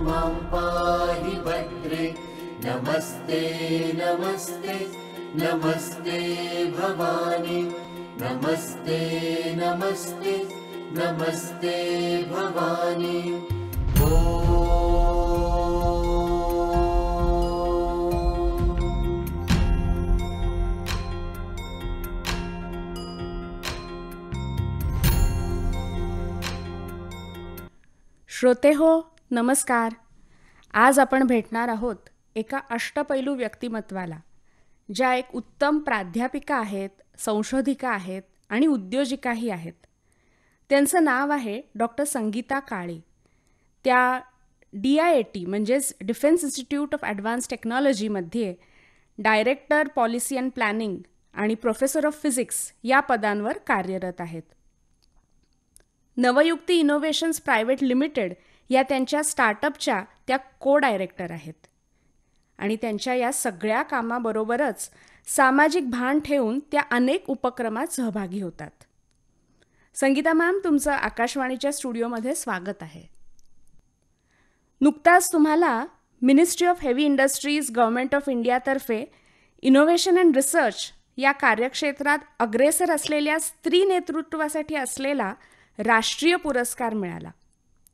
पाहि नमस्ते नमस्ते नमस्ते भवानी नमस्ते नमस्ते नमस्ते भवानि ओ श्रुतेः नमस्कार आज आपण भेटणार आहोत एका अष्टपैलू व्यक्तिमत्वाला ज्या एक उत्तम प्राध्यापिका आहेत संशोधिका आहेत आणि उद्योजिकाही आहेत त्यांचं नाव आहे डॉक्टर संगीता काळे त्या डी आय ए टी म्हणजेच डिफेन्स इन्स्टिट्यूट ऑफ ॲडव्हान्स टेक्नॉलॉजीमध्ये डायरेक्टर पॉलिसी अँड प्लॅनिंग आणि प्रोफेसर ऑफ फिजिक्स या पदांवर कार्यरत आहेत नवयुक्ती इनोव्हेशन्स प्रायव्हेट लिमिटेड या त्यांच्या स्टार्टअपच्या त्या को डायरेक्टर आहेत आणि त्यांच्या या सगळ्या कामाबरोबरच सामाजिक भान ठेवून त्या अनेक उपक्रमात सहभागी होतात संगीता मॅम तुमचं आकाशवाणीच्या स्टुडिओमध्ये स्वागत आहे नुकताच तुम्हाला ministry of heavy industries government of इंडियातर्फे इनोव्हेशन अँड रिसर्च या कार्यक्षेत्रात अग्रेसर असलेल्या स्त्री नेतृत्वासाठी असलेला राष्ट्रीय पुरस्कार मिळाला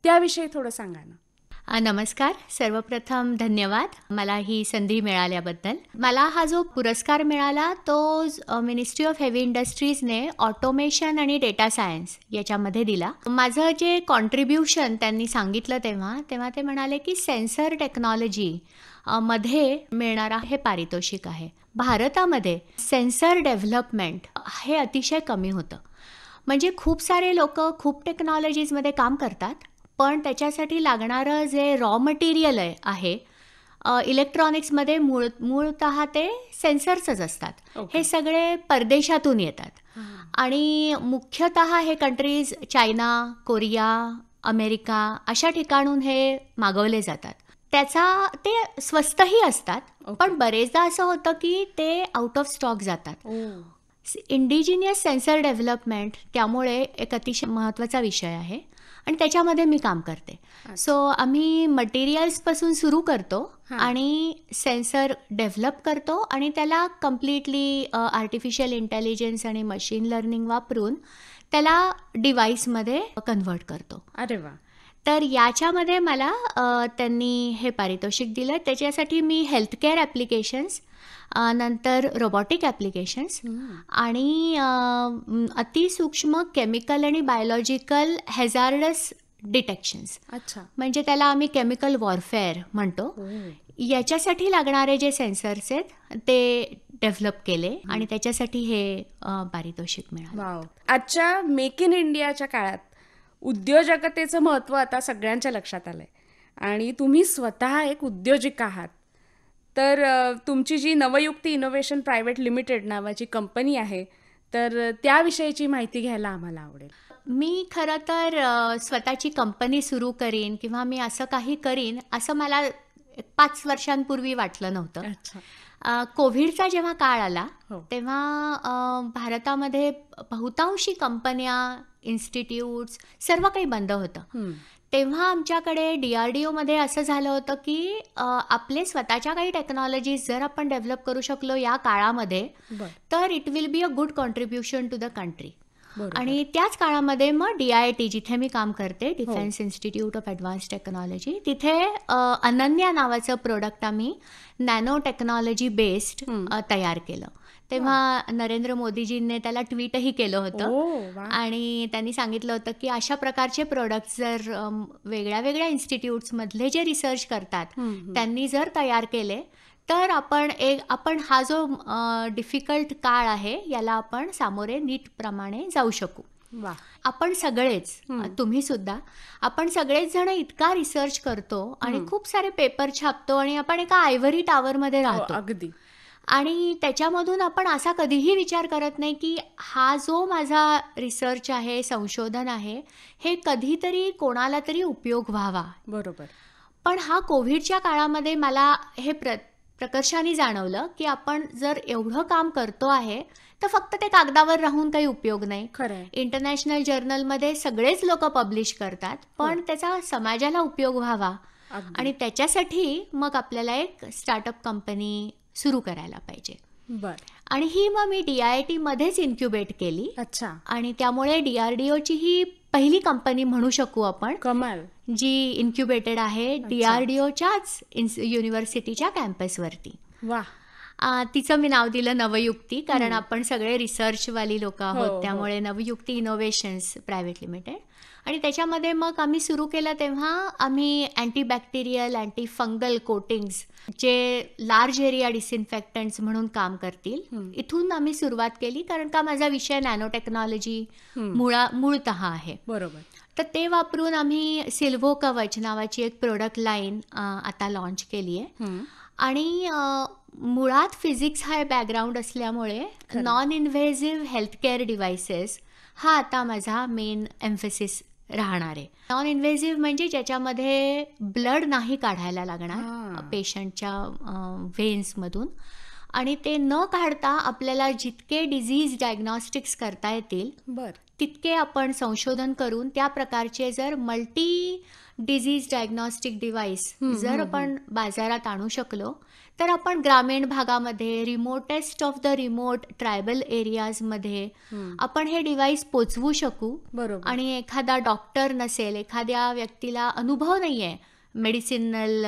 त्याविषयी थोडं सांगा ना नमस्कार सर्वप्रथम धन्यवाद मला ही संधी मिळाल्याबद्दल मला हा जो पुरस्कार मिळाला तो मिनिस्ट्री ऑफ हेवी इंडस्ट्रीजने ऑटोमेशन आणि डेटा सायन्स याच्यामध्ये दिला माझं जे कॉन्ट्रीब्युशन त्यांनी सांगितलं तेव्हा तेव्हा ते म्हणाले की सेन्सर टेक्नॉलॉजी मध्ये मिळणारा हे पारितोषिक आहे भारतामध्ये सेन्सर डेव्हलपमेंट हे अतिशय कमी होतं म्हणजे खूप सारे लोक खूप टेक्नॉलॉजीजमध्ये काम करतात पण त्याच्यासाठी लागणारं जे रॉ मटेरियल आहे इलेक्ट्रॉनिक्समध्ये मूळ मूळतः ते सेन्सर्सच असतात हे सगळे परदेशातून येतात आणि मुख्यतः हे कंट्रीज चायना कोरिया अमेरिका अशा ठिकाणून हे मागवले जातात त्याचा ते स्वस्तही असतात पण बरेचदा असं होतं की ते आउट ऑफ स्टॉक जातात इंडिजिनियस सेन्सर डेव्हलपमेंट त्यामुळे एक अतिशय महत्त्वाचा विषय आहे आणि त्याच्यामध्ये मी काम करते सो आम्ही मटेरियल्सपासून सुरू करतो आणि सेन्सर डेव्हलप करतो आणि त्याला कम्प्लिटली आर्टिफिशियल इंटेलिजन्स आणि मशीन लर्निंग वापरून त्याला डिव्हाइसमध्ये कन्व्हर्ट करतो अरे वा तर याच्यामध्ये मला त्यांनी हे पारितोषिक दिलं त्याच्यासाठी मी हेल्थकेअर ॲप्लिकेशन्स नंतर रोबॉटिक ॲप्लिकेशन्स आणि अतिसूक्ष्म केमिकल आणि बायोलॉजिकल हेझार्डस डिटेक्शन्स अच्छा म्हणजे त्याला आम्ही केमिकल वॉरफेअर म्हणतो हो. याच्यासाठी लागणारे जे सेन्सर्स आहेत ते डेव्हलप केले आणि त्याच्यासाठी हे पारितोषिक मिळालं आजच्या मेक इन इंडियाच्या काळात उद्योजकतेचं महत्त्व आता सगळ्यांच्या लक्षात आलं आणि तुम्ही स्वतः एक उद्योजिक आहात तर तुमची जी नवयुक्ती इनोव्हेशन प्रायव्हेट लिमिटेड नावाची कंपनी आहे तर त्याविषयीची माहिती घ्यायला आम्हाला आवडेल मी खरं तर स्वतःची कंपनी सुरू करीन किंवा मी असं काही करीन असं मला पाच वर्षांपूर्वी वाटलं नव्हतं कोविडचा जेव्हा काळ आला हो. तेव्हा भारतामध्ये बहुतांशी कंपन्या इन्स्टिट्यूट्स सर्व काही बंद होतं तेव्हा आमच्याकडे डीआरडीओ मध्ये असं झालं होतं की आपले स्वतःच्या काही टेक्नॉलॉजीज जर आपण डेव्हलप करू शकलो या काळामध्ये तर it will be a good contribution to the country आणि त्याच काळामध्ये मग डी आय टी जिथे मी काम करते defence institute of advance technology तिथे अनन्या नावाचं प्रोडक्ट आम्ही नॅनो टेक्नॉलॉजी बेस्ड तयार केलं तेव्हा नरेंद्र मोदीजींनी त्याला ट्विटही केलं होतं आणि त्यांनी सांगितलं होतं की अशा प्रकारचे प्रोडक्ट जर वेगळ्या वेगळ्या मधले जे रिसर्च करतात त्यांनी जर तयार केले तर आपण एक आपण हा जो डिफिकल्ट काळ आहे याला आपण सामोरे नीट प्रमाणे जाऊ शकू आपण सगळेच तुम्ही सुद्धा आपण सगळेच जण इतका रिसर्च करतो आणि खूप सारे पेपर छापतो आणि आपण एका आयव्हरी मध्ये हो, राहतो अगदी आणि त्याच्यामधून आपण असा कधीही विचार करत नाही की हा जो माझा रिसर्च आहे संशोधन आहे हे कधीतरी कोणाला तरी उपयोग व्हावा बरोबर पण हा कोविडच्या काळामध्ये मला हे प्र प्रकर्षाने जाणवलं की आपण जर एवढं काम करतो आहे तर फक्त ते कागदावर राहून काही उपयोग नाही खरं इंटरनॅशनल जर्नलमध्ये सगळेच लोक पब्लिश करतात पण हो. त्याचा समाजाला उपयोग व्हावा आणि त्याच्यासाठी मग आपल्याला एक स्टार्टअप कंपनी सुरू करायला पाहिजे बर आणि ही मग मी डीआयटी मध्येच इन्क्युबेट केली अच्छा आणि त्यामुळे डीआरडीओची ही पहिली कंपनी म्हणू शकू आपण कमाल जी इन्क्युबेटेड आहे डीआरडीओच्याच युनिव्हर्सिटीच्या कॅम्पसवरती वा तिचं मी नाव दिलं नवयुक्ती कारण आपण सगळे रिसर्चवाली लोक आहोत हो, हो. त्यामुळे नवयुक्ती इनोव्हेशन्स प्रायव्हेट लिमिटेड आणि त्याच्यामध्ये मग आम्ही सुरू केलं तेव्हा आम्ही अँटीबॅक्टेरियल अँटी फंगल कोटिंग्स जे लार्ज एरिया डिसइन्फेक्टंट्स म्हणून काम करतील इथून आम्ही सुरुवात केली कारण का माझा विषय नॅनो टेक्नॉलॉजी मुळा मूळत आहे बरोबर तर ते वापरून आम्ही सिल्व्हो कवच नावाची एक प्रोडक्ट लाईन आता लॉन्च केली आहे आणि मुळात फिजिक्स हा बॅकग्राऊंड असल्यामुळे नॉन इन्व्हेझिव्ह हेल्थकेअर डिव्हायसेस हा आता माझा मेन एम्फेसिस राहणारे नॉन इन्व्हेझिव्ह म्हणजे ज्याच्यामध्ये ब्लड नाही काढायला लागणार पेशंटच्या व्हेन्समधून आणि ते न काढता आपल्याला जितके डिझीज डायग्नॉस्टिक्स करता येतील बर तितके आपण संशोधन करून त्या प्रकारचे जर मल्टी डिझीज डायग्नॉस्टिक डिव्हाइस जर आपण बाजारात आणू शकलो तर आपण ग्रामीण भागामध्ये remotest of the remote tribal एरियाजमध्ये आपण हे डिव्हाइस पोचवू शकू बरोबर आणि एखादा डॉक्टर नसेल एखाद्या व्यक्तीला अनुभव नाहीये मेडिसिनल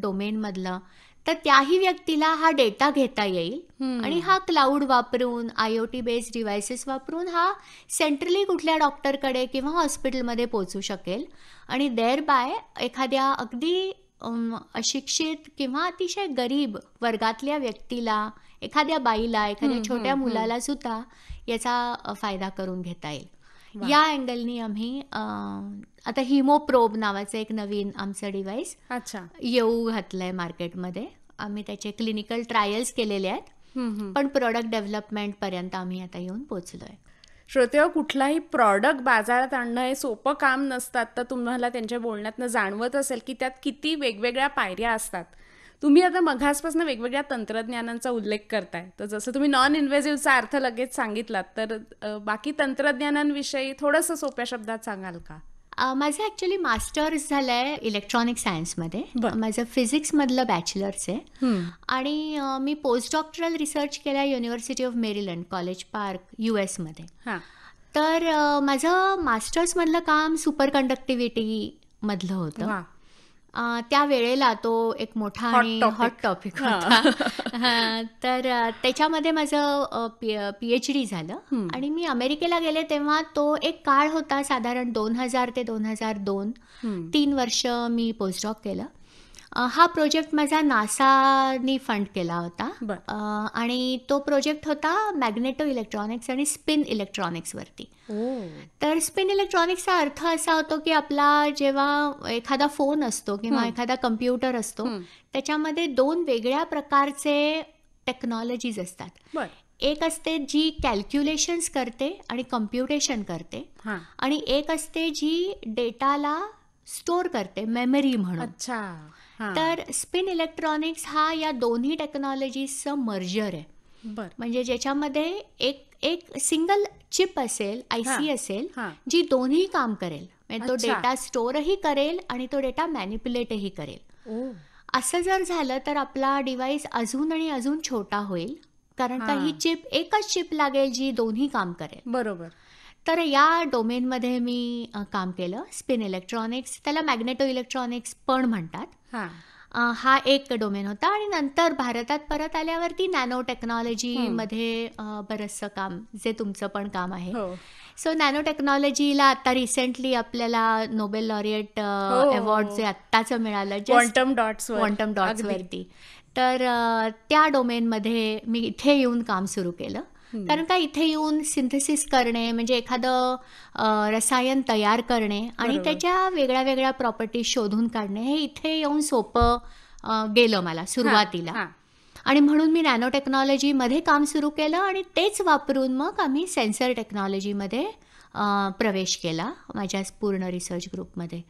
डोमेनमधला तर त्याही व्यक्तीला हा डेटा घेता येईल आणि हा क्लाउड वापरून I O T based devices वापरून हा सेंट्रली कुठल्या डॉक्टरकडे किंवा हॉस्पिटलमध्ये पोचू शकेल आणि देअर बाय एखाद्या अगदी अशिक्षित किंवा अतिशय गरीब वर्गातल्या व्यक्तीला एखाद्या बाईला एखाद्या छोट्या मुलाला सुद्धा याचा फायदा करून घेता येईल या अँगलनी आम्ही आता हिमोप्रोब नावाचं एक नवीन आमचं डिव्हाइस अच्छा येऊ घातलंय मार्केटमध्ये आम्ही त्याचे क्लिनिकल ट्रायल्स केलेले आहेत पण प्रोडक्ट डेव्हलपमेंट पर्यंत आम्ही आता येऊन पोहोचलोय श्रोते कुठलाही प्रॉडक्ट बाजारात आणणं हे सोपं काम नसतात तर तुम्हाला त्यांच्या बोलण्यातनं जाणवत असेल की त्यात किती वेगवेगळ्या पायऱ्या असतात तुम्ही आता मघासपासून वेगवेगळ्या तंत्रज्ञानांचा उल्लेख करताय तर जसं तुम्ही नॉन इन्व्हेझिव्हचा अर्थ लगेच सांगितलात तर बाकी तंत्रज्ञानांविषयी थोडंसं सोप्या शब्दात सांगाल का माझं ॲक्च्युली मास्टर्स झालं आहे इलेक्ट्रॉनिक सायन्समध्ये माझं फिजिक्समधलं बॅचलर्स आहे आणि मी पोस्ट डॉक्टरल रिसर्च केला university of Maryland college park U एसमध्ये तर माझं मास्टर्समधलं काम सुपर कंडक्टिव्हिटीमधलं होतं त्या वेळेला तो एक मोठा आणि हॉट टॉपिक होता तर त्याच्यामध्ये माझं पी एच डी झालं आणि मी अमेरिकेला गेले तेव्हा तो एक काळ होता साधारण दोन हजार ते दोन हजार दोन तीन वर्ष मी पोस्ट ऑफ केलं हा प्रोजेक्ट माझा नासानी फंड केला होता आणि तो प्रोजेक्ट होता मॅग्नेटो इलेक्ट्रॉनिक्स आणि स्पिन इलेक्ट्रॉनिक्सवरती तर स्पिन इलेक्ट्रॉनिक्सचा अर्थ असा होतो की आपला जेव्हा एखादा फोन असतो किंवा एखादा कम्प्युटर असतो त्याच्यामध्ये दोन वेगळ्या प्रकारचे टेक्नॉलॉजीज असतात एक असते जी कॅल्क्युलेशन्स करते आणि कम्प्युटेशन करते आणि एक असते जी डेटाला स्टोअर करते मेमरी म्हणून तर स्पिन इलेक्ट्रॉनिक्स हा या दोन्ही टेक्नॉलॉजीजचं मर्जर आहे म्हणजे ज्याच्यामध्ये एक एक सिंगल चिप असेल आय सी असेल जी दोन्ही काम करेल म्हणजे तो डेटा स्टोअरही करेल आणि तो डेटा मॅनिप्युलेटही करेल असं जर झालं तर आपला डिव्हाइस अजून आणि अजून छोटा होईल कारण का ही चिप एकच चिप लागेल जी दोन्ही काम करेल बरोबर तर या डोमेनमध्ये मी काम केलं स्पिन इलेक्ट्रॉनिक्स त्याला मॅग्नेटो इलेक्ट्रॉनिक्स पण म्हणतात हा एक डोमेन होता आणि नंतर भारतात परत आल्यावरती नॅनो टेक्नॉलॉजीमध्ये बरंचसं काम जे तुमचं पण काम आहे सो हो. नॅनो टेक्नॉलॉजीला आता रिसेंटली आपल्याला नोबेल लॉरिएट अवॉर्ड जे आत्ताचं मिळालं क्वांटम डॉट्स क्वांटम डॉट्सवरती तर त्या डोमेनमध्ये मी इथे येऊन काम सुरू केलं कारण का इथे येऊन सिंथेसिस करणे म्हणजे एखादं रसायन तयार करणे आणि त्याच्या वेगळ्या वेगळ्या प्रॉपर्टीज शोधून काढणे हे इथे येऊन सोपं गेलं मला सुरुवातीला आणि म्हणून मी नॅनो टेक्नॉलॉजीमध्ये काम सुरू केलं आणि तेच वापरून मग आम्ही सेन्सर टेक्नॉलॉजीमध्ये प्रवेश केला माझ्या पूर्ण रिसर्च ग्रुपमध्ये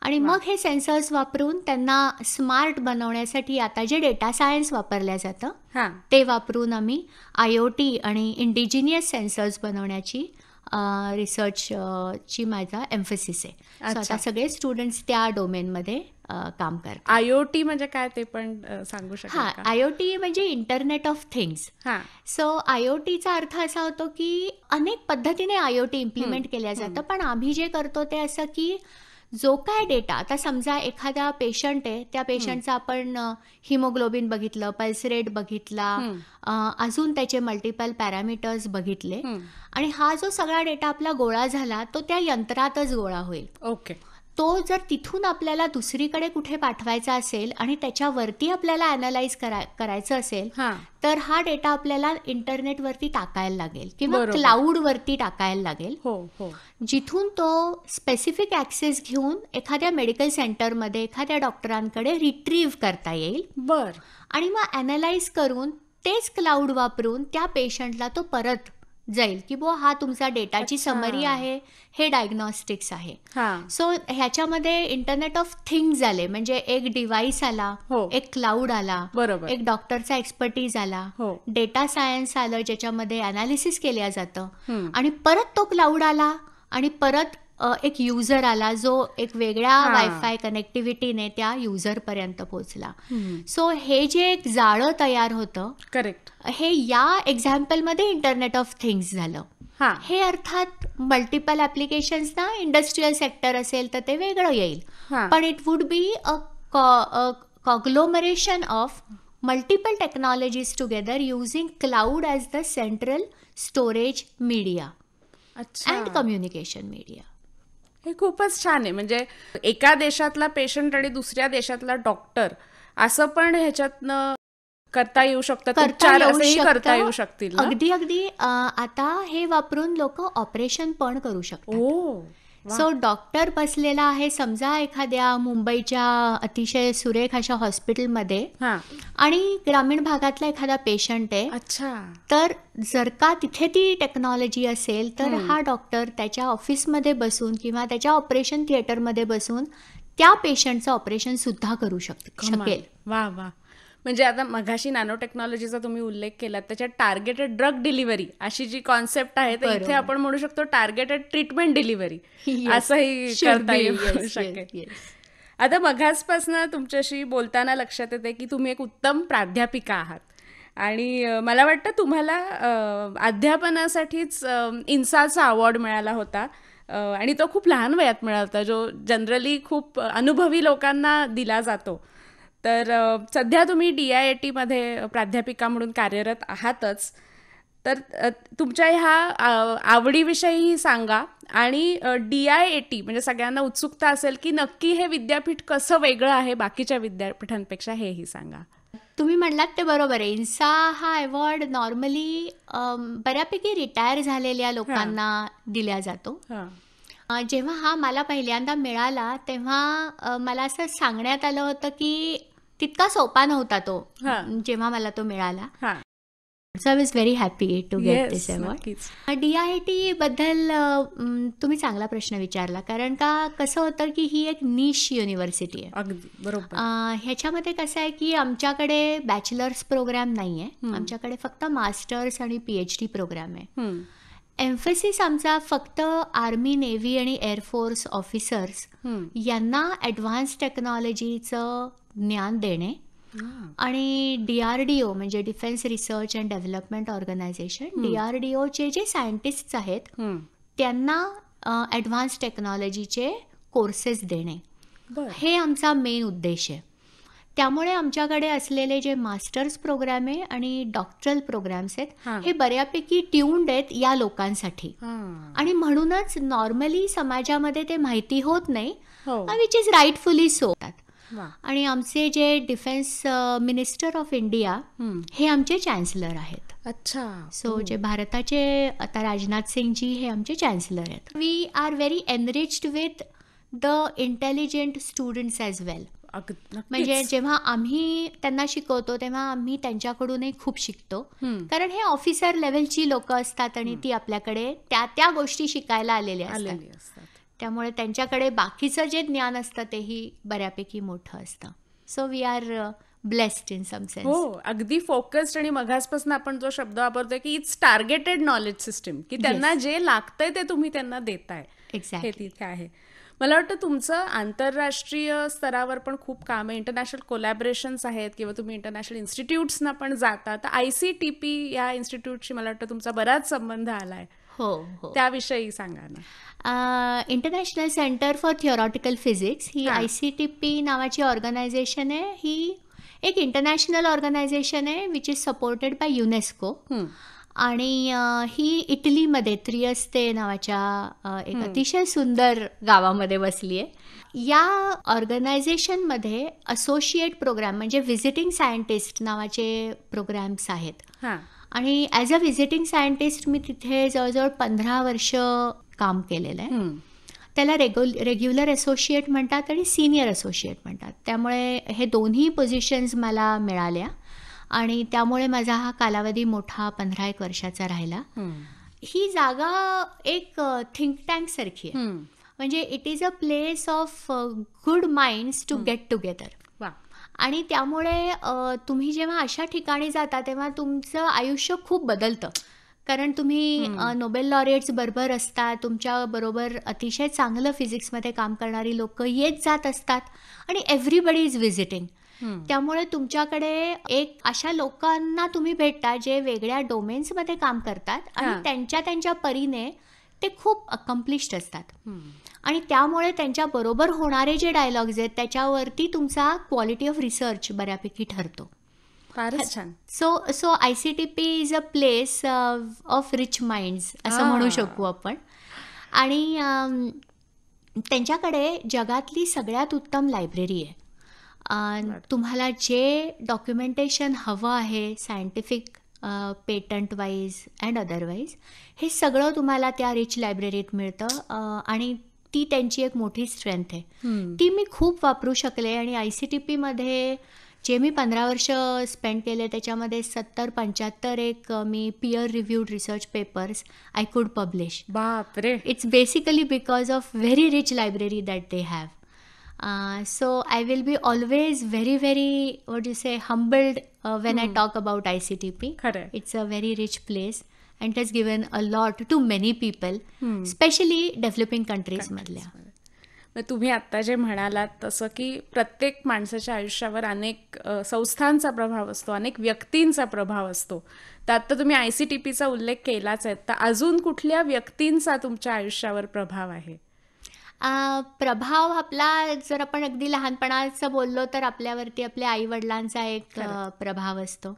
आणि मग हे सेन्सर्स वापरून त्यांना स्मार्ट बनवण्यासाठी आता जे डेटा सायन्स वापरल्या जातं ते वापरून आम्ही आय ओ टी आणि इंडिजिनियस सेन्सर्स बनवण्याची रिसर्च ची माझा एम्फसिस आहे आता सगळे स्टुडंट्स त्या डोमेनमध्ये काम करतात आयओटी म्हणजे काय ते पण सांगू शकता हा आयओटी म्हणजे इंटरनेट ऑफ थिंग्स सो आयओटीचा अर्थ असा होतो की अनेक पद्धतीने आयओटी इम्प्लिमेंट केल्या जातं पण आम्ही जे करतो ते असं की जो काय डेटा आता समजा एखादा पेशंट आहे त्या पेशंटचा आपण हिमोग्लोबिन बघितलं पल्स रेट बघितला अजून त्याचे मल्टिपल पॅरामीटर्स बघितले आणि हा जो सगळा डेटा आपला गोळा झाला तो त्या यंत्रातच गोळा होईल ओके तो जर तिथून आपल्याला दुसरीकडे कुठे पाठवायचा असेल आणि त्याच्यावरती आपल्याला अनालाइज करायचं असेल तर हा डेटा आपल्याला इंटरनेटवरती टाकायला लागेल किंवा वरती टाकायला लागेल हो हो जिथून तो स्पेसिफिक ऍक्सेस घेऊन एखाद्या मेडिकल सेंटरमध्ये एखाद्या डॉक्टरांकडे रिट्रीव्ह करता येईल बर आणि मग अनालाइज करून तेच क्लाउड वापरून त्या पेशंटला तो परत जाईल की बो हा तुमचा डेटाची समरी आहे हे डायग्नॉस्टिक्स आहे सो ह्याच्यामध्ये इंटरनेट ऑफ थिंग आले म्हणजे एक डिव्हाइस आला हो. एक क्लाउड आला बरोबर एक डॉक्टरचा एक्सपर्टीज आला डेटा हो. सायन्स आलं ज्याच्यामध्ये अनालिसिस केल्या जातं आणि परत तो क्लाउड आला आणि परत एक युजर आला जो एक वेगळ्या वायफाय कनेक्टिव्हिटीने त्या युजरपर्यंत पोहोचला सो हे जे एक जाळं तयार होतं करेक्ट हे या मध्ये इंटरनेट ऑफ थिंग्स झालं हे अर्थात मल्टिपल ऍप्लिकेशन्स ना इंडस्ट्रीयल सेक्टर असेल तर ते वेगळं येईल पण it would be a conglomeration of multiple technologies together using cloud as the central storage media and communication media हे खूपच छान आहे म्हणजे एका देशातला पेशंट आणि दुसऱ्या देशातला डॉक्टर असं पण ह्याच्यातनं करता येऊ शकतात उपचार करता येऊ शकतील अगदी अगदी आता हे वापरून लोक ऑपरेशन पण करू शकतात सो डॉक्टर बसलेला आहे समजा एखाद्या मुंबईच्या अतिशय सुरेख अशा हॉस्पिटलमध्ये आणि ग्रामीण भागातला एखादा पेशंट आहे अच्छा तर जर का तिथे ती टेक्नॉलॉजी असेल तर हा डॉक्टर त्याच्या ऑफिसमध्ये बसून किंवा त्याच्या ऑपरेशन थिएटरमध्ये बसून त्या पेशंटचं ऑपरेशन सुद्धा करू शक शकेल वा वा म्हणजे आता मघाशी नॅनो टेक्नॉलॉजीचा तुम्ही उल्लेख केला त्याच्यात टार्गेटेड ड्रग डिलिव्हरी अशी जी कॉन्सेप्ट आहे तर इथे आपण म्हणू शकतो टार्गेटेड ट्रीटमेंट डिलिव्हरी असंही करता येऊ शकेल आता मघासपासनं तुमच्याशी बोलताना लक्षात येते की तुम्ही एक उत्तम प्राध्यापिका आहात आणि मला वाटतं तुम्हाला अध्यापनासाठीच इन्साचा अवॉर्ड मिळाला होता आणि तो खूप लहान वयात मिळाला होता जो जनरली खूप अनुभवी लोकांना दिला जातो तर सध्या तुम्ही डी आय आय टीमध्ये प्राध्यापिका म्हणून कार्यरत आहातच तर तुमच्या ह्या आवडीविषयी सांगा आणि डी आय ए टी म्हणजे सगळ्यांना उत्सुकता असेल की नक्की हे विद्यापीठ कसं वेगळं आहे बाकीच्या विद्यापीठांपेक्षा हेही सांगा तुम्ही म्हणलात ते बरोबर आहे इन्सा हा अवॉर्ड नॉर्मली बऱ्यापैकी रिटायर झालेल्या लोकांना दिला जातो जेव्हा हा मला पहिल्यांदा मिळाला तेव्हा मला असं सांगण्यात आलं होतं की तितका सोपा नव्हता तो जेव्हा मला तो मिळाला so I was very happy to get this award टी बद्दल uh, mm, तुम्ही चांगला प्रश्न विचारला कारण का कसं होतं की ही एक निश युनिव्हर्सिटी आहे बरोबर uh, ह्याच्यामध्ये कसं आहे की आमच्याकडे बॅचलर्स प्रोग्राम नाही आहे आमच्याकडे फक्त मास्टर्स आणि पीएचडी प्रोग्राम आहे एम्फसिस आमचा फक्त आर्मी नेव्ही आणि एअरफोर्स ऑफिसर्स यांना ॲडव्हान्स टेक्नॉलॉजीचं ज्ञान देणे आणि डीआरडीओ म्हणजे defence research and development organisation D R जे सायंटिस्ट आहेत त्यांना ॲडव्हान्स टेक्नॉलॉजीचे कोर्सेस देणे हे आमचा मेन उद्देश आहे त्यामुळे आमच्याकडे असलेले जे मास्टर्स प्रोग्राम आहे आणि डॉक्टरल प्रोग्राम्स आहेत हे बऱ्यापैकी ट्यून्ड आहेत या लोकांसाठी आणि म्हणूनच नॉर्मली समाजामध्ये ते माहिती होत नाही विच इज राईटफुली सो आणि आमचे जे डिफेन्स मिनिस्टर ऑफ इंडिया हे आमचे चॅन्सलर आहेत अच्छा सो जे भारताचे आता राजनाथ सिंगजी हे आमचे चॅन्सलर आहेत we are very enriched with the intelligent students as well म्हणजे जेव्हा आम्ही त्यांना शिकवतो तेव्हा आम्ही त्यांच्याकडूनही खूप शिकतो कारण हे ऑफिसर लेवलची लोक असतात आणि ती आपल्याकडे त्या त्या गोष्टी शिकायला आलेल्या असतात त्यामुळे त्यांच्याकडे बाकीचं जे ज्ञान असतं तेही बऱ्यापैकी मोठं असतं so we are blessed in some sense हो अगदी फोकस्ड आणि मघासपासून आपण जो शब्द वापरतोय की इट्स टार्गेटेड नॉलेज सिस्टम की त्यांना जे लागतंय ते तुम्ही त्यांना देताय एक्झॅक्टली तिथे आहे मला वाटतं तुमचं आंतरराष्ट्रीय स्तरावर पण खूप काम आहे इंटरनॅशनल कोलॅबरेशन आहेत किंवा तुम्ही इंटरनॅशनल इन्स्टिट्यूट्सना पण जाता तर आय सी टी पी या इन्स्टिट्यूटशी मला वाटतं तुमचा बराच संबंध आला आहे हो हो त्याविषयी सांगा ना international centre for theoretical physics ही आय सी टी पी नावाची ऑर्गनायझेशन आहे ही एक इंटरनॅशनल ऑर्गनायझेशन आहे which is supported by UNESCO आणि ही इटलीमध्ये त्रियस्ते नावाच्या एक अतिशय सुंदर गावामध्ये बसली आहे या ऑर्गनायझेशनमध्ये असोशिएट प्रोग्राम म्हणजे व्हिजिटिंग सायंटिस्ट नावाचे प्रोग्राम्स आहेत आणि ॲज अ व्हिजिटिंग सायंटिस्ट मी तिथे जवळजवळ पंधरा वर्ष काम केलेलं आहे त्याला रेग्यु रेग्युलर असोसिएट म्हणतात आणि सिनियर असोसिएट म्हणतात त्यामुळे हे दोन्ही पोझिशन्स मला मिळाल्या आणि त्यामुळे माझा हा कालावधी मोठा पंधरा एक वर्षाचा राहिला ही जागा एक थिंक टँक सारखी आहे म्हणजे it is a place of good minds to get together आणि त्यामुळे तुम्ही जेव्हा अशा ठिकाणी जाता तेव्हा तुमचं आयुष्य खूप बदलतं कारण तुम्ही नोबेल लॉरिएट्स बरोबर असता बरोबर अतिशय चांगलं फिजिक्समध्ये काम करणारी लोक येत जात असतात आणि एव्हरीबडी इज व्हिजिटिंग त्यामुळे तुमच्याकडे एक अशा लोकांना तुम्ही भेटता जे वेगळ्या डोमेन्समध्ये काम करतात आणि त्यांच्या त्यांच्या परीने ते खूप अकम्प्लिश्ड असतात आणि त्यामुळे त्यांच्याबरोबर होणारे जे डायलॉग्स आहेत त्याच्यावरती तुमचा क्वालिटी ऑफ रिसर्च बऱ्यापैकी ठरतो फारच छान so so I C T P is a place of rich minds असं म्हणू शकू आपण आणि त्यांच्याकडे जगातली सगळ्यात उत्तम लायब्ररी आहे तुम्हाला जे डॉक्युमेंटेशन हवं आहे scientific patent wise and otherwise हे सगळं तुम्हाला त्या रिच लायब्ररीत मिळतं आणि ती त्यांची एक मोठी स्ट्रेंथ आहे ती मी खूप वापरू शकले आणि आय सी टी पीमध्ये जे मी पंधरा वर्ष स्पेंड केले त्याच्यामध्ये सत्तर पंच्याहत्तर एक मी peer reviewed research papers I could publish बाप रे it's basically because of very rich library that they have so I will be always very very what you say humbled when I talk about I C T P it's a very rich place and it has given a lot to many people specially developing कंट्रीजमधल्या तुम्ही आता जे म्हणालात तसं की प्रत्येक माणसाच्या आयुष्यावर अनेक संस्थांचा प्रभाव असतो अनेक व्यक्तींचा प्रभाव असतो तर आता तुम्ही आय सी टी पीचा उल्लेख केलाच आहे तर अजून कुठल्या व्यक्तींचा तुमच्या आयुष्यावर प्रभाव आहे प्रभाव आपला जर आपण अगदी लहानपणाचं बोललो तर आपल्यावरती आपल्या आई वडिलांचा एक प्रभाव असतो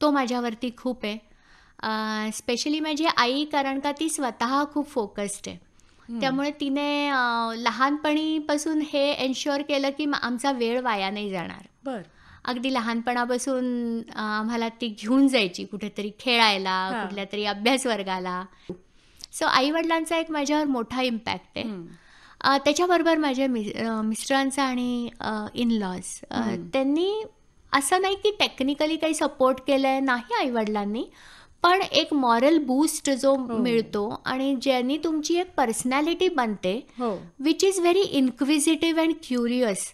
तो माझ्यावरती खूप आहे स्पेशली माझी आई कारण का ती स्वतः खूप फोकस्ड आहे त्यामुळे तिने लहानपणीपासून हे एन्श्युअर केलं की आमचा वेळ वाया नाही जाणार बर अगदी लहानपणापासून आम्हाला ती घेऊन जायची कुठेतरी खेळायला कुठल्या तरी अभ्यास वर्गाला सो आई वडिलांचा एक माझ्यावर मोठा इम्पॅक्ट आहे त्याच्याबरोबर माझ्या मिस्टरांचा आणि इन लॉज त्यांनी असं नाही की टेक्निकली काही सपोर्ट केलंय नाही आई वडिलांनी पण एक मॉरल बूस्ट जो हो. मिळतो आणि ज्यांनी तुमची एक पर्सनॅलिटी बनते which is very inquisitive and curious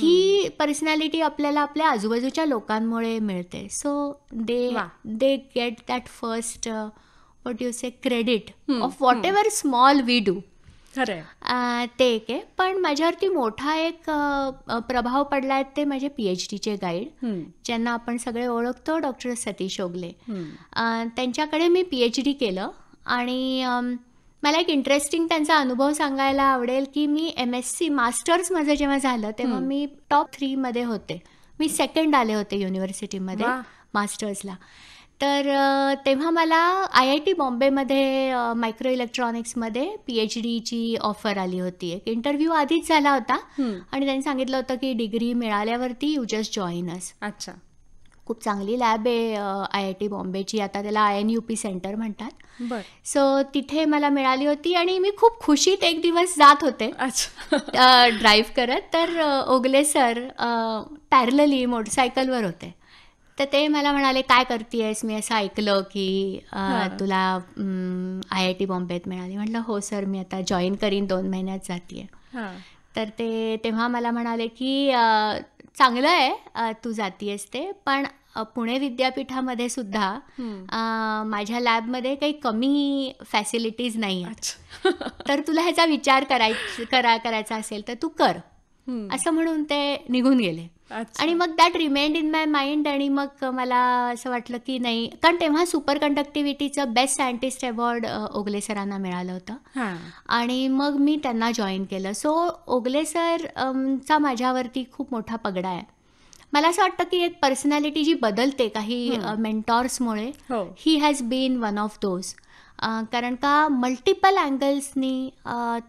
ही पर्सनॅलिटी आपल्याला आपल्या आजूबाजूच्या लोकांमुळे मिळते so they they get that first what you say credit of whatever small we do ते एक आहे पण माझ्यावरती मोठा एक प्रभाव पडला आहे ते माझे पी एच डीचे गाईड ज्यांना आपण सगळे ओळखतो डॉक्टर सतीश ओगले त्यांच्याकडे मी पी एच डी केलं आणि मला एक इंटरेस्टिंग त्यांचा अनुभव सांगायला आवडेल की मी एम एस सी मास्टर्स माझं जेव्हा झालं तेव्हा मी टॉप थ्रीमध्ये होते मी सेकंड आले होते युनिव्हर्सिटीमध्ये मास्टर्सला तर तेव्हा मला आय आय टी बॉम्बेमध्ये मायक्रो इलेक्ट्रॉनिक्समध्ये पी एच डीची ऑफर आली होती एक इंटरव्ह्यू आधीच झाला होता आणि त्यांनी सांगितलं होतं की डिग्री मिळाल्यावरती यू जस्ट जॉईन अस अच्छा खूप चांगली लॅब आहे आय आय टी बॉम्बेची आता त्याला I N U P centre म्हणतात सो तिथे मला मिळाली होती आणि मी खूप खुशीत एक दिवस जात होते ड्राईव्ह करत तर ओगले सर पॅरलली मोटरसायकलवर होते तर ते मला म्हणाले काय करतेयस मी असं ऐकलं की तुला आय आय टी बॉम्बेत मिळाली म्हटलं हो सर मी आता जॉईन करीन दोन महिन्यात जाते तर ते तेव्हा मला म्हणाले की चांगलं आहे तू जातीयस ते पण पुणे विद्यापीठामध्ये सुद्धा माझ्या लॅबमध्ये काही कमी फॅसिलिटीज नाही आहेत तर तुला ह्याचा विचार करायचा करा करायचा असेल तर तू कर असं म्हणून ते निघून गेले आणि मग that remained in my mind आणि मग मला असं वाटलं की नाही कारण तेव्हा सुपर कंडक्टिव्हिटीचं बेस्ट सायंटिस्ट अवॉर्ड ओगले सरांना मिळालं होतं आणि मग मी त्यांना जॉईन केलं सो ओगले सर चा माझ्यावरती खूप मोठा पगडा आहे मला असं वाटतं की एक पर्सनॅलिटी जी बदलते काही मेंटॉर्समुळे he has been one of those कारण का मल्टिपल अँगल्सनी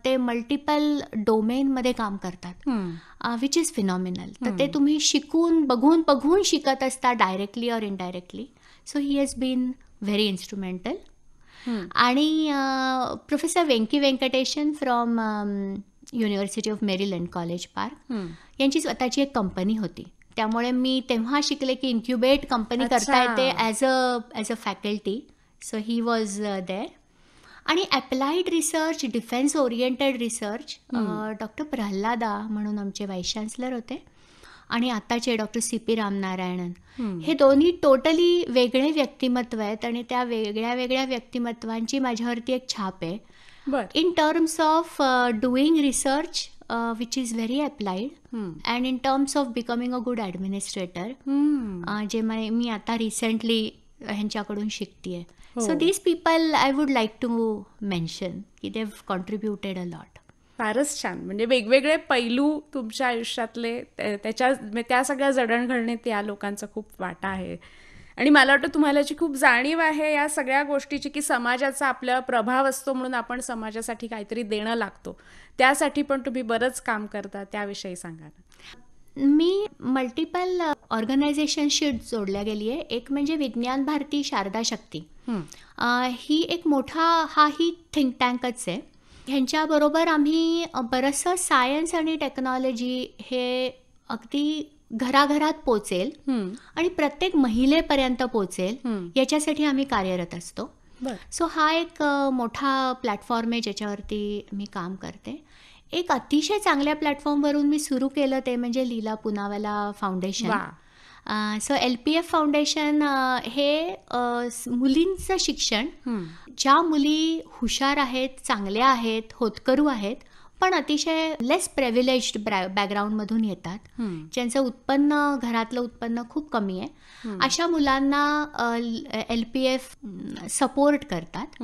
ते मल्टिपल डोमेनमध्ये काम करतात विच इज फिनॉमिनल तर ते hmm. तुम्ही शिकून बघून बघून शिकत असता directly or indirectly so he has been very instrumental आणि professor Venky Venkatesan from university of Maryland College Park यांची स्वतःची एक कंपनी होती त्यामुळे मी तेव्हा शिकले की इन्क्युबेट कंपनी करता येते as a as a faculty so he was there आणि applied research defence oriented research doctor Prahlada म्हणून आमचे व्हाईस चान्सलर होते आणि आताचे डॉक्टर सी पी रामनारायणन हे दोन्ही टोटली वेगळे व्यक्तिमत्व आहेत आणि त्या वेगळ्या वेगळ्या व्यक्तिमत्वांची माझ्यावरती एक छाप आहे in terms of doing research which is very applied and in terms of becoming a good administrator जे मी आता रिसेंटली ह्यांच्याकडून शिकतीये so these people I would like to mention की दे कॉन्ट्रीब्युटेड अ लॉट फारच छान म्हणजे वेगवेगळे पैलू तुमच्या आयुष्यातले त्याच्या म्हणजे त्या सगळ्या जडणघडणे या लोकांचा खूप वाटा आहे आणि मला वाटतं तुम्हाला जी खूप जाणीव आहे या सगळ्या गोष्टीची की समाजाचा आपल्या प्रभाव असतो म्हणून आपण समाजासाठी काहीतरी देणं लागतो त्यासाठी पण तुम्ही बरंच काम करता त्याविषयी सांगा मी मल्टिपल ऑर्गनायझेशनशी uh, जोडल्या गेली आहे एक म्हणजे विज्ञान भारती शारदा शक्ती ही एक मोठा हा ही थिंक टँकच आहे ह्यांच्याबरोबर आम्ही बरंचसं सायन्स आणि टेक्नॉलॉजी हे अगदी घराघरात पोचेल आणि प्रत्येक महिलेपर्यंत पोचेल याच्यासाठी आम्ही कार्यरत असतो सो हा एक मोठा प्लॅटफॉर्म आहे ज्याच्यावरती मी काम करते एक अतिशय चांगल्या प्लॅटफॉर्मवरून मी सुरू केलं ते म्हणजे Leela Poonawalla foundation so L P F foundation हे मुलींचं शिक्षण ज्या मुली हुशार आहेत चांगल्या आहेत होतकरू आहेत पण अतिशय लेस प्रेव्हिलेज्ड बॅकग्राऊंडमधून येतात ज्यांचं उत्पन्न घरातलं उत्पन्न खूप कमी आहे अशा मुलांना एल पी एफ सपोर्ट करतात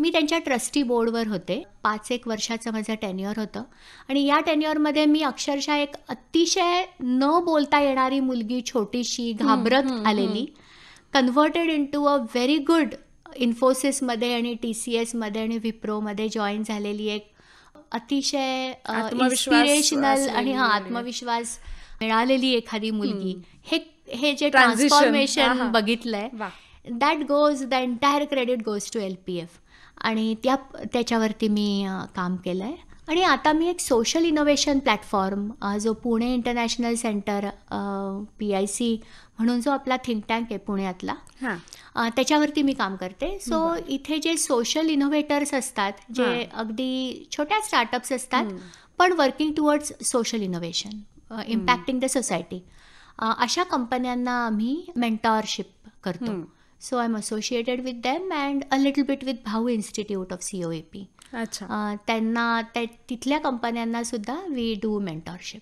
मी त्यांच्या ट्रस्टी बोर्डवर होते पाच एक वर्षाचं माझं टेन्युअर होतं आणि या टेन्युअरमध्ये मी अक्षरशः एक अतिशय न बोलता येणारी मुलगी छोटीशी घाबरत आलेली converted in to a very good इन्फोसिसमध्ये आणि टी सी एसमध्ये आणि विप्रोमध्ये जॉईन झालेली एक अतिशय इन्स्पिरेशनल आणि हा आत्मविश्वास मिळालेली एखादी मुलगी हे हे जे ट्रान्सफॉर्मेशन बघितलंय that goes the entire credit goes to L P F आणि त्या त्याच्यावरती मी काम केलं आहे आणि आता मी एक सोशल इनोव्हेशन प्लॅटफॉर्म जो Pune international centre P I C म्हणून जो आपला थिंक टँक आहे पुण्यातला त्याच्यावरती मी काम करते सो इथे जे सोशल इनोव्हेटर्स असतात जे अगदी छोट्या स्टार्टअप्स असतात पण working towards social innovation impacting the society अशा कंपन्यांना आम्ही मेंटॉरशिप करतो so I am associated with them and a little bit with Bhau institute of C O E P अच्छा त्यांना त्या तिथल्या कंपन्यांना सुद्धा वी डू मेंटॉरशिप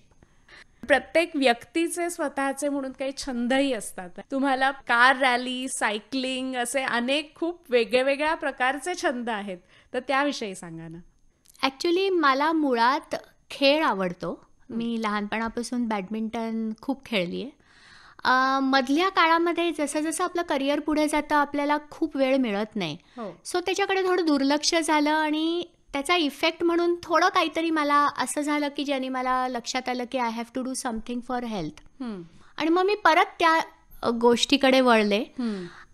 प्रत्येक व्यक्तीचे स्वतःचे म्हणून काही छंदही असतात तुम्हाला कार रॅली सायकलिंग असे अनेक खूप वेगळ्या प्रकारचे छंद आहेत तर त्याविषयी सांगा ना ऍक्च्युली मला मुळात खेळ आवडतो मी लहानपणापासून बॅडमिंटन खूप खेळली आहे मधल्या काळामध्ये जसं जसं आपलं करिअर पुढे जातं आपल्याला खूप वेळ मिळत नाही सो हो. त्याच्याकडे थोडं दुर्लक्ष झालं आणि त्याचा इफेक्ट म्हणून थोडं काहीतरी मला असं झालं की ज्याने मला लक्षात आलं की I have to do something for health आणि मग मी परत त्या गोष्टीकडे वळले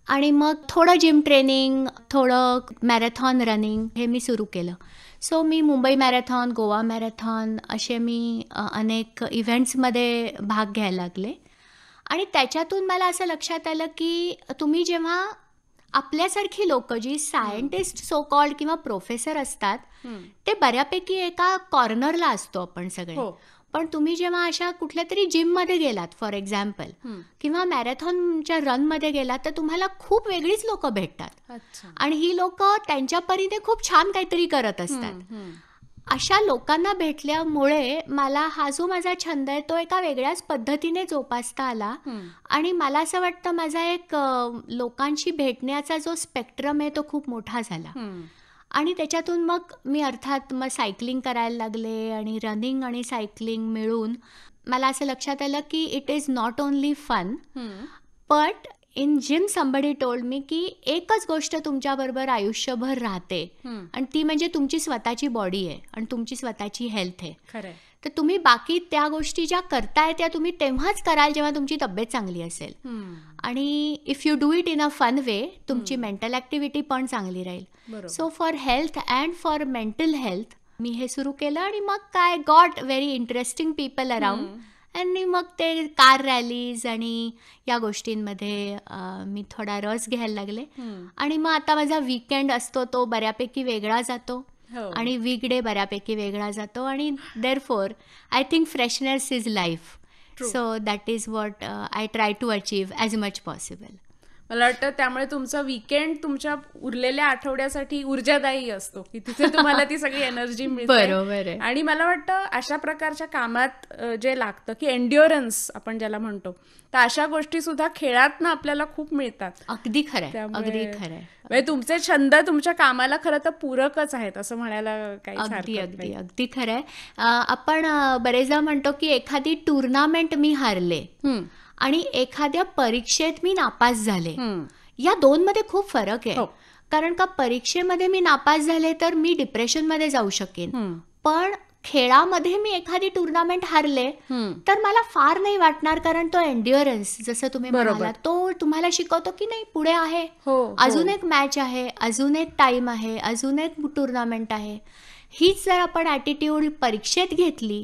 आणि मग थोडं जिम ट्रेनिंग थोडं मॅरेथॉन रनिंग हे मी सुरू केलं सो मी मुंबई मॅरेथॉन गोवा मॅरेथॉन असे मी अनेक इव्हेंट्समध्ये भाग घ्यायला लागले आणि त्याच्यातून मला असं लक्षात आलं की तुम्ही जेव्हा आपल्यासारखी लोक जी सायंटिस्ट सो कॉल्ड किंवा प्रोफेसर असतात ते बऱ्यापैकी एका कॉर्नरला असतो आपण सगळे हो. पण तुम्ही जेव्हा अशा कुठल्या तरी जिम मध्ये गेलात फॉर एक्झाम्पल किंवा मॅरेथॉनच्या रन मध्ये गेलात तर तुम्हाला खूप वेगळीच लोक भेटतात आणि ही लोक त्यांच्या परीने खूप छान काहीतरी करत असतात अशा लोकांना भेटल्यामुळे मला हा जो माझा छंद आहे तो एका वेगळ्याच पद्धतीने जोपासता आला आणि मला असं वाटतं माझा एक लोकांशी भेटण्याचा जो स्पेक्ट्रम आहे तो खूप मोठा झाला आणि त्याच्यातून मग मी अर्थात मग सायकलिंग करायला लागले आणि रनिंग आणि सायकलिंग मिळून मला असं लक्षात आलं की it is not only fun but in gym somebody told me की एकच गोष्ट तुमच्याबरोबर आयुष्यभर राहते आणि ती म्हणजे तुमची स्वतःची बॉडी आहे आणि तुमची स्वतःची हेल्थ आहे तर तुम्ही बाकी त्या गोष्टी ज्या करताय त्या तुम्ही तेव्हाच कराल जेव्हा तुमची तब्येत चांगली असेल आणि if you do it in a fun way तुमची मेंटल ऍक्टिव्हिटी पण चांगली राहील so for health and for mental health मी हे सुरू केलं आणि मग काय got very interesting people around आणि मग ते कार रॅलीज आणि या गोष्टींमध्ये मी थोडा रस घ्यायला लागले आणि मग आता माझा विकेंड असतो तो बऱ्यापैकी वेगळा जातो हो. आणि वीकडे बऱ्यापैकी वेगळा जातो आणि therefore I think freshness is life so that is what I try to achieve as much possible मला वाटतं त्यामुळे तुमचा विकेंड तुमच्या उरलेल्या आठवड्यासाठी ऊर्जादायी असतो की तिथे तुम्हाला ती सगळी एनर्जी मिळते बरोबर आणि मला वाटतं अशा प्रकारच्या कामात जे लागतं की एन्ड्युअरन्स आपण ज्याला म्हणतो तर अशा गोष्टी सुद्धा खेळात ना आपल्याला खूप मिळतात अगदी खरं अगदी खरं म्हणजे तुमचे छंद तुमच्या कामाला खरं तर पूरकच आहेत असं म्हणायला काही अगदी अगदी अगदी खरंय आपण बरेचदा म्हणतो की एखादी टुर्नामेंट मी हारले आणि एखाद्या परीक्षेत मी नापास झाले या दोन मध्ये खूप फरक आहे हो. कारण का परीक्षेमध्ये मी नापास झाले तर मी डिप्रेशन मध्ये जाऊ शकेन पण खेळामध्ये मी एखादी टुर्नामेंट हारले तर मला फार नाही वाटणार कारण तो एन्ड्युअरन्स जसं तुम्ही म्हणाला तो तुम्हाला शिकवतो की नाही पुढे आहे हो, हो. अजून एक मॅच आहे अजून एक टाइम आहे अजून एक टुर्नामेंट आहे हीच जर आपण ऍटिट्यूड परीक्षेत घेतली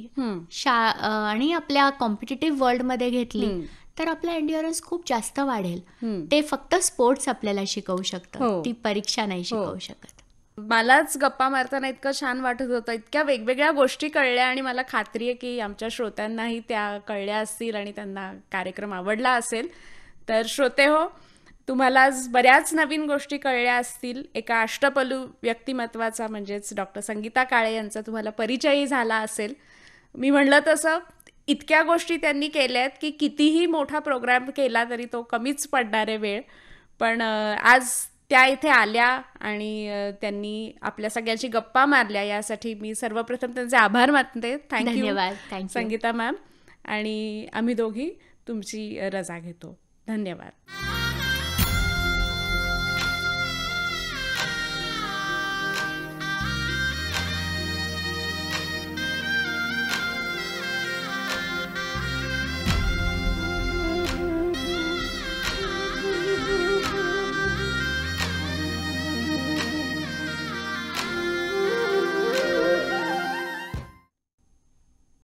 आणि आपल्या कॉम्पिटेटिव्ह वर्ल्ड मध्ये घेतली तर आपला एन्ड्युअरन्स खूप जास्त वाढेल ते फक्त स्पोर्ट्स आपल्याला शिकवू शकतं हो. ती परीक्षा नाही हो. शिकवू शकत मलाच गप्पा मारताना इतकं छान वाटत होतं इतक्या वेगवेगळ्या गोष्टी कळल्या आणि मला खात्री आहे की आमच्या श्रोत्यांनाही त्या कळल्या असतील आणि त्यांना कार्यक्रम आवडला असेल तर श्रोते हो तुम्हाला आज बऱ्याच नवीन गोष्टी कळल्या असतील एका अष्टपलू व्यक्तिमत्वाचा म्हणजेच डॉक्टर संगीता काळे यांचा तुम्हाला परिचयही झाला असेल मी म्हणलं तसं इतक्या गोष्टी त्यांनी केल्यात की कितीही मोठा प्रोग्राम केला तरी तो कमीच पडणार आहे वेळ पण आज त्या इथे आल्या आणि त्यांनी आपल्या सगळ्यांशी गप्पा मारल्या यासाठी मी सर्वप्रथम त्यांचे आभार मानते थँक्यू संगीता मॅम आणि आम्ही दोघी तुमची रजा घेतो धन्यवाद